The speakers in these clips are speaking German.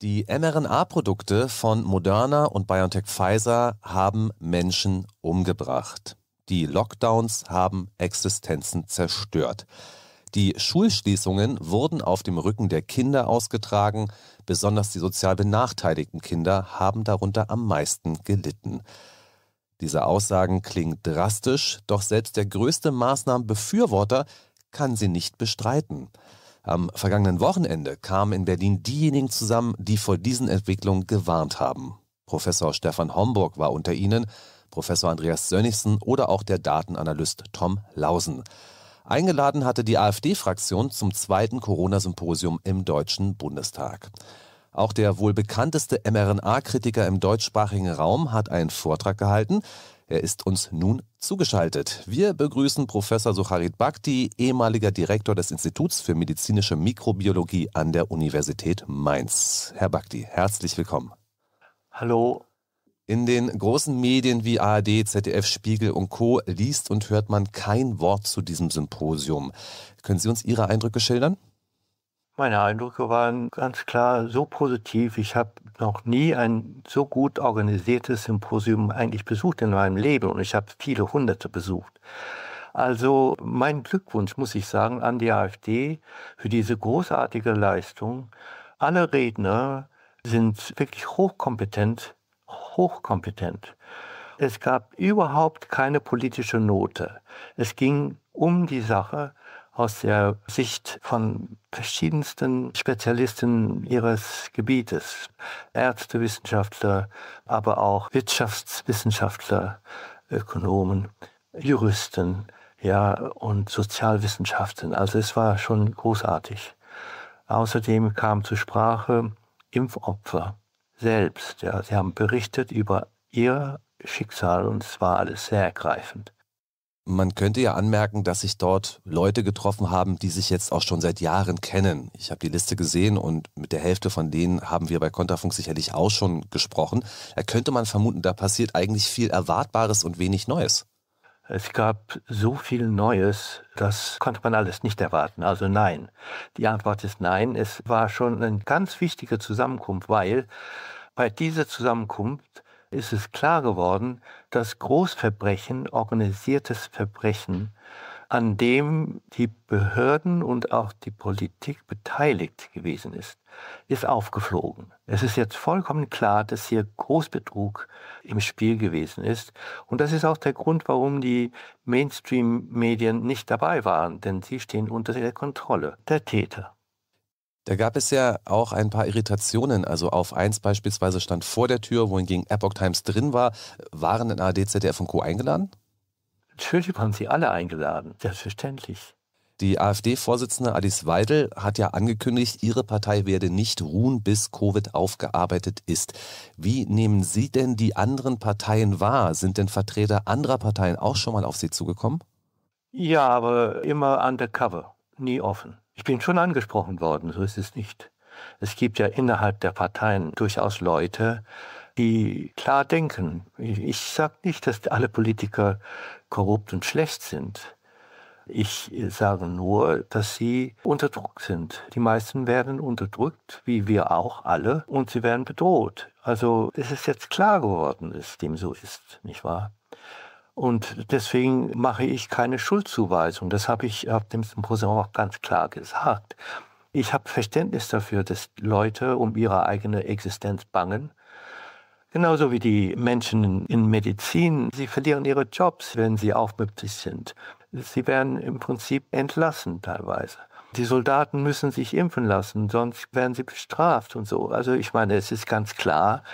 Die mRNA-Produkte von Moderna und BioNTech Pfizer haben Menschen umgebracht. Die Lockdowns haben Existenzen zerstört. Die Schulschließungen wurden auf dem Rücken der Kinder ausgetragen. Besonders die sozial benachteiligten Kinder haben darunter am meisten gelitten. Diese Aussagen klingen drastisch, doch selbst der größte Maßnahmenbefürworter kann sie nicht bestreiten. Am vergangenen Wochenende kamen in Berlin diejenigen zusammen, die vor diesen Entwicklungen gewarnt haben. Professor Stefan Homburg war unter ihnen, Professor Andreas Sönnigsen oder auch der Datenanalyst Tom Lausen. Eingeladen hatte die AfD-Fraktion zum zweiten Corona-Symposium im Deutschen Bundestag. Auch der wohl bekannteste mRNA-Kritiker im deutschsprachigen Raum hat einen Vortrag gehalten. Er ist uns nun zugeschaltet. Wir begrüßen Professor Sucharit Bhakti, ehemaliger Direktor des Instituts für medizinische Mikrobiologie an der Universität Mainz. Herr Bhakti, herzlich willkommen. Hallo. In den großen Medien wie ARD, ZDF, Spiegel und Co liest und hört man kein Wort zu diesem Symposium. Können Sie uns Ihre Eindrücke schildern? Meine Eindrücke waren ganz klar so positiv. Ich habe noch nie ein so gut organisiertes Symposium eigentlich besucht in meinem Leben und ich habe viele hunderte besucht. Also mein Glückwunsch, muss ich sagen, an die AfD für diese großartige Leistung. Alle Redner sind wirklich hochkompetent, hochkompetent. Es gab überhaupt keine politische Note. Es ging um die Sache aus der Sicht von verschiedensten Spezialisten ihres Gebietes, Ärzte, Wissenschaftler, aber auch Wirtschaftswissenschaftler, Ökonomen, Juristen, ja, und Sozialwissenschaften. Also es war schon großartig. Außerdem kam zur Sprache Impfopfer selbst. Ja, sie haben berichtet über ihr Schicksal und es war alles sehr ergreifend. Man könnte ja anmerken, dass sich dort Leute getroffen haben, die sich jetzt auch schon seit Jahren kennen. Ich habe die Liste gesehen und mit der Hälfte von denen haben wir bei Konterfunk sicherlich auch schon gesprochen. Da könnte man vermuten, da passiert eigentlich viel Erwartbares und wenig Neues. Es gab so viel Neues, das konnte man alles nicht erwarten. Also nein. Die Antwort ist nein. Es war schon eine ganz wichtige Zusammenkunft, weil bei dieser Zusammenkunft ist es klar geworden, dass Großverbrechen, organisiertes Verbrechen, an dem die Behörden und auch die Politik beteiligt gewesen ist, ist aufgeflogen. Es ist jetzt vollkommen klar, dass hier Großbetrug im Spiel gewesen ist. Und das ist auch der Grund, warum die Mainstream-Medien nicht dabei waren, denn sie stehen unter der Kontrolle der Täter. Da gab es ja auch ein paar Irritationen. Also auf 1 beispielsweise stand vor der Tür, wohingegen Epoch Times drin war. Waren in ARD, ZDF und Co. eingeladen? Natürlich waren sie alle eingeladen, selbstverständlich. Die AfD-Vorsitzende Alice Weidel hat ja angekündigt, ihre Partei werde nicht ruhen, bis Covid aufgearbeitet ist. Wie nehmen Sie denn die anderen Parteien wahr? Sind denn Vertreter anderer Parteien auch schon mal auf Sie zugekommen? Ja, aber immer undercover, nie offen. Ich bin schon angesprochen worden, so ist es nicht. Es gibt ja innerhalb der Parteien durchaus Leute, die klar denken. Ich, ich sage nicht, dass alle Politiker korrupt und schlecht sind. Ich sage nur, dass sie unterdrückt sind. Die meisten werden unterdrückt, wie wir auch alle, und sie werden bedroht. Also es jetzt klar geworden, dass dem so ist, nicht wahr? Und deswegen mache ich keine Schuldzuweisung. Das habe ich ab dem Symposium auch ganz klar gesagt. Ich habe Verständnis dafür, dass Leute um ihre eigene Existenz bangen. Genauso wie die Menschen in Medizin. Sie verlieren ihre Jobs, wenn sie aufmüpfig sind. Sie werden im Prinzip entlassen teilweise. Die Soldaten müssen sich impfen lassen, sonst werden sie bestraft und so. Also ich meine, es ist ganz klar,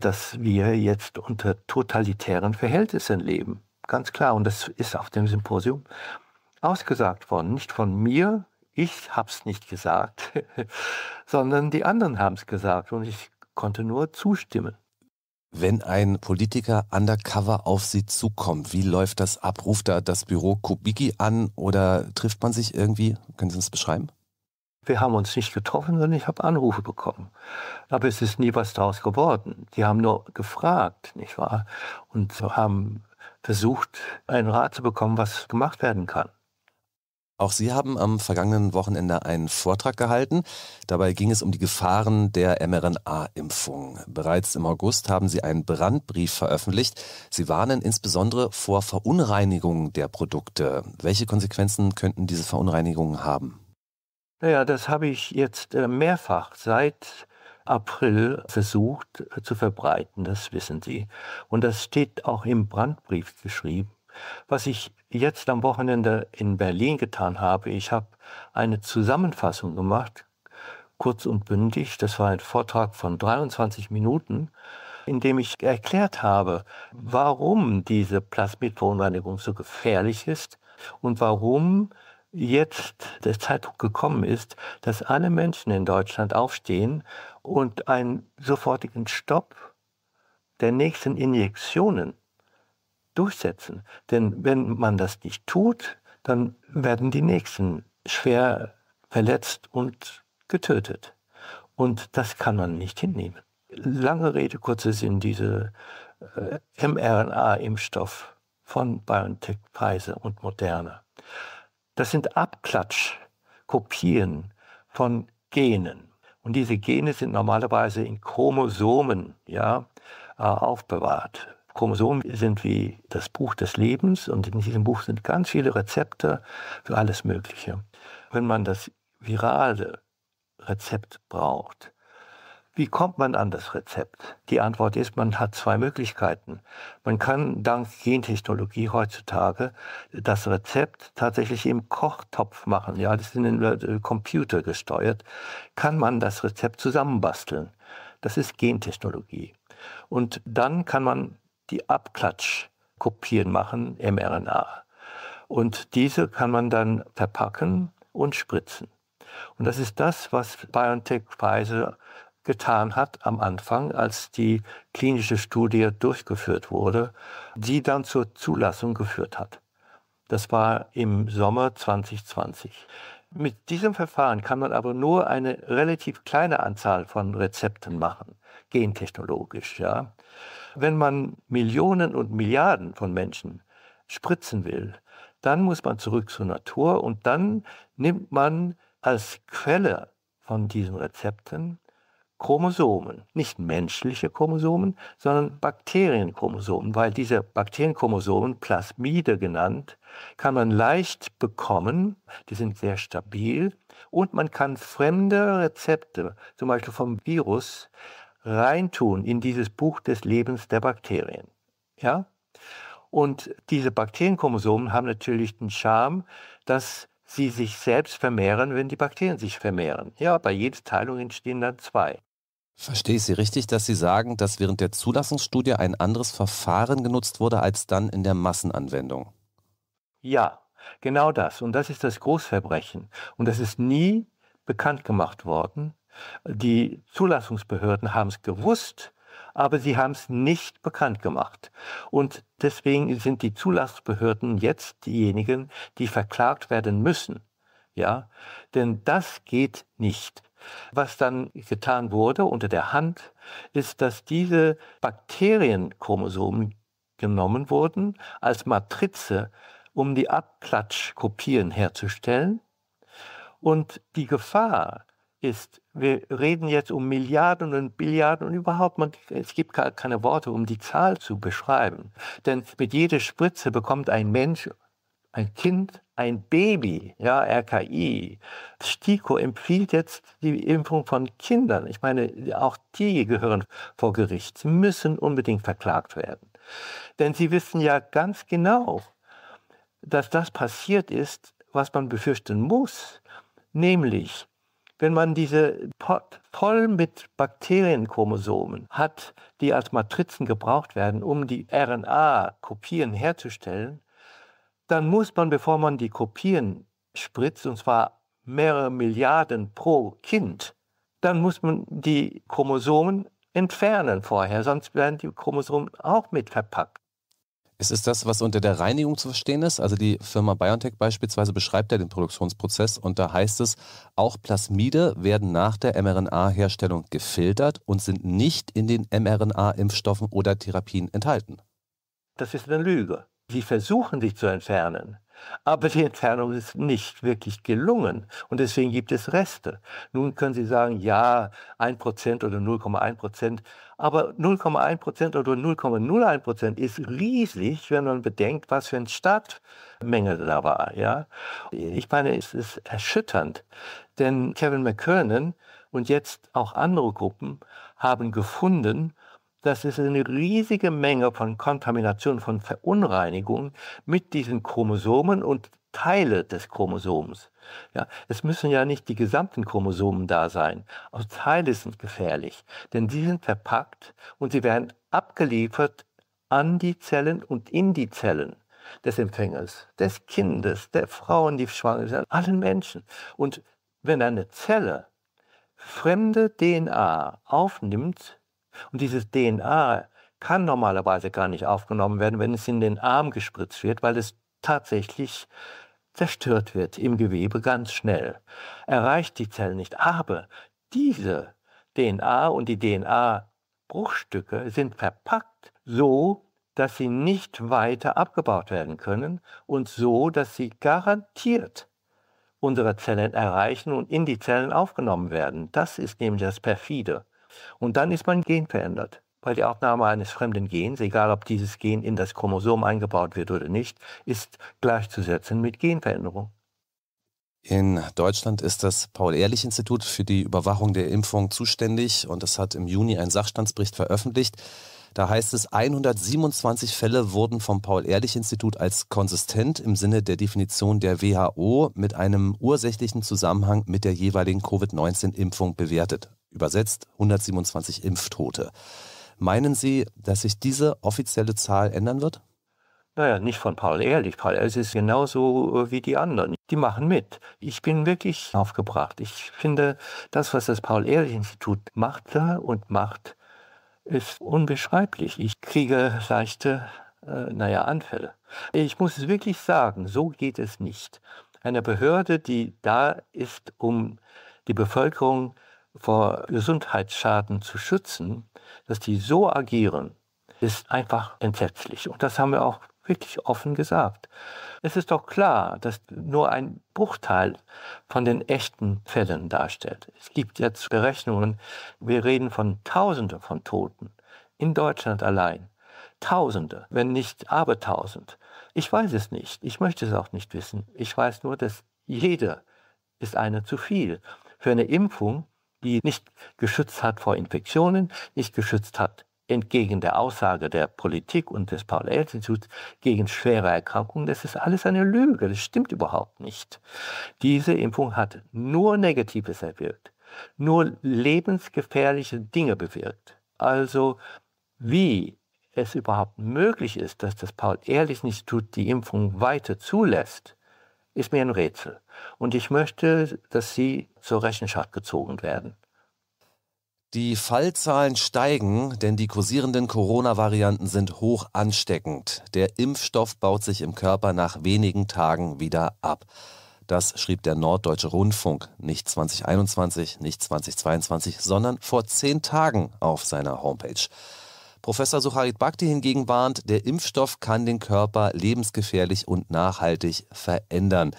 dass wir jetzt unter totalitären Verhältnissen leben ganz klar. Und das ist auf dem Symposium ausgesagt worden. Nicht von mir, ich habe es nicht gesagt, sondern die anderen haben es gesagt. Und ich konnte nur zustimmen. Wenn ein Politiker undercover auf Sie zukommt, wie läuft das ab? Ruft da das Büro Kubicki an oder trifft man sich irgendwie? Können Sie uns beschreiben? Wir haben uns nicht getroffen, sondern ich habe Anrufe bekommen. Aber es ist nie was daraus geworden. Die haben nur gefragt, nicht wahr? Und haben versucht, einen Rat zu bekommen, was gemacht werden kann. Auch Sie haben am vergangenen Wochenende einen Vortrag gehalten. Dabei ging es um die Gefahren der mRNA-Impfung. Bereits im August haben Sie einen Brandbrief veröffentlicht. Sie warnen insbesondere vor Verunreinigungen der Produkte. Welche Konsequenzen könnten diese Verunreinigungen haben? Naja, das habe ich jetzt äh, mehrfach seit April versucht äh, zu verbreiten, das wissen Sie. Und das steht auch im Brandbrief geschrieben. Was ich jetzt am Wochenende in Berlin getan habe, ich habe eine Zusammenfassung gemacht, kurz und bündig, das war ein Vortrag von 23 Minuten, in dem ich erklärt habe, warum diese Plasmidverunreinigung so gefährlich ist und warum jetzt der Zeitpunkt gekommen ist, dass alle Menschen in Deutschland aufstehen und einen sofortigen Stopp der nächsten Injektionen durchsetzen. Denn wenn man das nicht tut, dann werden die nächsten schwer verletzt und getötet. Und das kann man nicht hinnehmen. Lange Rede, kurzer Sinn, diese äh, mRNA-Impfstoff von BioNTech, Pfizer und Moderna das sind Abklatschkopien von Genen. Und diese Gene sind normalerweise in Chromosomen ja, äh, aufbewahrt. Chromosomen sind wie das Buch des Lebens und in diesem Buch sind ganz viele Rezepte für alles Mögliche. Wenn man das virale Rezept braucht, wie kommt man an das Rezept? Die Antwort ist, man hat zwei Möglichkeiten. Man kann dank Gentechnologie heutzutage das Rezept tatsächlich im Kochtopf machen. Ja, das ist in äh, Computer gesteuert. Kann man das Rezept zusammenbasteln. Das ist Gentechnologie. Und dann kann man die Abklatschkopien machen, mRNA. Und diese kann man dann verpacken und spritzen. Und das ist das, was BioNTech, Pfizer, getan hat am Anfang, als die klinische Studie durchgeführt wurde, die dann zur Zulassung geführt hat. Das war im Sommer 2020. Mit diesem Verfahren kann man aber nur eine relativ kleine Anzahl von Rezepten machen, gentechnologisch. Ja. Wenn man Millionen und Milliarden von Menschen spritzen will, dann muss man zurück zur Natur und dann nimmt man als Quelle von diesen Rezepten Chromosomen, nicht menschliche Chromosomen, sondern Bakterienchromosomen, weil diese Bakterienchromosomen, Plasmide genannt, kann man leicht bekommen, die sind sehr stabil und man kann fremde Rezepte, zum Beispiel vom Virus, reintun in dieses Buch des Lebens der Bakterien. Ja? Und diese Bakterienchromosomen haben natürlich den Charme, dass sie sich selbst vermehren, wenn die Bakterien sich vermehren. Ja, bei jeder Teilung entstehen dann zwei. Verstehe ich Sie richtig, dass Sie sagen, dass während der Zulassungsstudie ein anderes Verfahren genutzt wurde als dann in der Massenanwendung? Ja, genau das. Und das ist das Großverbrechen. Und das ist nie bekannt gemacht worden. Die Zulassungsbehörden haben es gewusst, aber sie haben es nicht bekannt gemacht. Und deswegen sind die Zulassungsbehörden jetzt diejenigen, die verklagt werden müssen. Ja, denn das geht nicht. Was dann getan wurde unter der Hand, ist, dass diese Bakterienchromosomen genommen wurden als Matrize, um die Abklatschkopien herzustellen. Und die Gefahr ist, wir reden jetzt um Milliarden und Billiarden und überhaupt, man, es gibt keine Worte, um die Zahl zu beschreiben. Denn mit jeder Spritze bekommt ein Mensch ein Kind, ein Baby, ja, RKI. STIKO empfiehlt jetzt die Impfung von Kindern. Ich meine, auch die gehören vor Gericht, müssen unbedingt verklagt werden. Denn sie wissen ja ganz genau, dass das passiert ist, was man befürchten muss. Nämlich, wenn man diese Pot voll mit Bakterienchromosomen hat, die als Matrizen gebraucht werden, um die RNA-Kopien herzustellen, dann muss man, bevor man die Kopien spritzt, und zwar mehrere Milliarden pro Kind, dann muss man die Chromosomen entfernen vorher, sonst werden die Chromosomen auch mit verpackt. Ist es das, was unter der Reinigung zu verstehen ist? Also die Firma BioNTech beispielsweise beschreibt ja den Produktionsprozess und da heißt es, auch Plasmide werden nach der mRNA-Herstellung gefiltert und sind nicht in den mRNA-Impfstoffen oder Therapien enthalten. Das ist eine Lüge. Sie versuchen sich zu entfernen, aber die Entfernung ist nicht wirklich gelungen und deswegen gibt es Reste. Nun können Sie sagen, ja, 1% oder 0,1%, aber 0,1% oder 0,01% ist riesig, wenn man bedenkt, was für ein Startmenge da war. Ja? Ich meine, es ist erschütternd, denn Kevin McKernan und jetzt auch andere Gruppen haben gefunden, dass es eine riesige Menge von Kontamination, von Verunreinigung mit diesen Chromosomen und Teile des Chromosoms. Ja, es müssen ja nicht die gesamten Chromosomen da sein. Auch Teile sind gefährlich, denn sie sind verpackt und sie werden abgeliefert an die Zellen und in die Zellen des Empfängers, des Kindes, der Frauen, die schwanger sind, allen Menschen. Und wenn eine Zelle fremde DNA aufnimmt, und dieses DNA kann normalerweise gar nicht aufgenommen werden, wenn es in den Arm gespritzt wird, weil es tatsächlich zerstört wird im Gewebe ganz schnell. Erreicht die Zelle nicht. Aber diese DNA und die DNA-Bruchstücke sind verpackt so, dass sie nicht weiter abgebaut werden können und so, dass sie garantiert unsere Zellen erreichen und in die Zellen aufgenommen werden. Das ist nämlich das Perfide. Und dann ist man genverändert. Weil die Abnahme eines fremden Gens, egal ob dieses Gen in das Chromosom eingebaut wird oder nicht, ist gleichzusetzen mit Genveränderung. In Deutschland ist das Paul-Ehrlich-Institut für die Überwachung der Impfung zuständig und es hat im Juni einen Sachstandsbericht veröffentlicht. Da heißt es, 127 Fälle wurden vom Paul-Ehrlich-Institut als konsistent im Sinne der Definition der WHO mit einem ursächlichen Zusammenhang mit der jeweiligen Covid-19-Impfung bewertet übersetzt 127 Impftote. Meinen Sie, dass sich diese offizielle Zahl ändern wird? Naja, nicht von Paul Ehrlich. Paul Ehrlich ist genauso äh, wie die anderen. Die machen mit. Ich bin wirklich aufgebracht. Ich finde, das, was das Paul Ehrlich Institut macht und macht, ist unbeschreiblich. Ich kriege leichte, äh, naja, Anfälle. Ich muss es wirklich sagen, so geht es nicht. Eine Behörde, die da ist, um die Bevölkerung vor Gesundheitsschaden zu schützen, dass die so agieren, ist einfach entsetzlich. Und das haben wir auch wirklich offen gesagt. Es ist doch klar, dass nur ein Bruchteil von den echten Fällen darstellt. Es gibt jetzt Berechnungen, wir reden von Tausenden von Toten in Deutschland allein. Tausende, wenn nicht Abertausend. Ich weiß es nicht. Ich möchte es auch nicht wissen. Ich weiß nur, dass jeder ist eine zu viel. Für eine Impfung die nicht geschützt hat vor Infektionen, nicht geschützt hat entgegen der Aussage der Politik und des Paul-Ehrlich-Instituts gegen schwere Erkrankungen, das ist alles eine Lüge, das stimmt überhaupt nicht. Diese Impfung hat nur Negatives erwirkt, nur lebensgefährliche Dinge bewirkt. Also wie es überhaupt möglich ist, dass das Paul-Ehrlich-Institut die Impfung weiter zulässt, ist mir ein Rätsel. Und ich möchte, dass sie zur Rechenschaft gezogen werden. Die Fallzahlen steigen, denn die kursierenden Corona-Varianten sind hoch ansteckend. Der Impfstoff baut sich im Körper nach wenigen Tagen wieder ab. Das schrieb der Norddeutsche Rundfunk nicht 2021, nicht 2022, sondern vor zehn Tagen auf seiner Homepage. Professor Sucharit Bhakti hingegen warnt, der Impfstoff kann den Körper lebensgefährlich und nachhaltig verändern.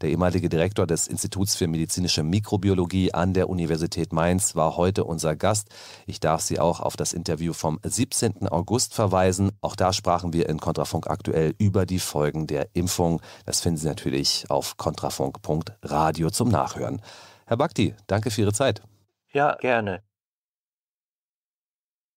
Der ehemalige Direktor des Instituts für medizinische Mikrobiologie an der Universität Mainz war heute unser Gast. Ich darf Sie auch auf das Interview vom 17. August verweisen. Auch da sprachen wir in Kontrafunk aktuell über die Folgen der Impfung. Das finden Sie natürlich auf kontrafunk.radio zum Nachhören. Herr Bakti, danke für Ihre Zeit. Ja, gerne.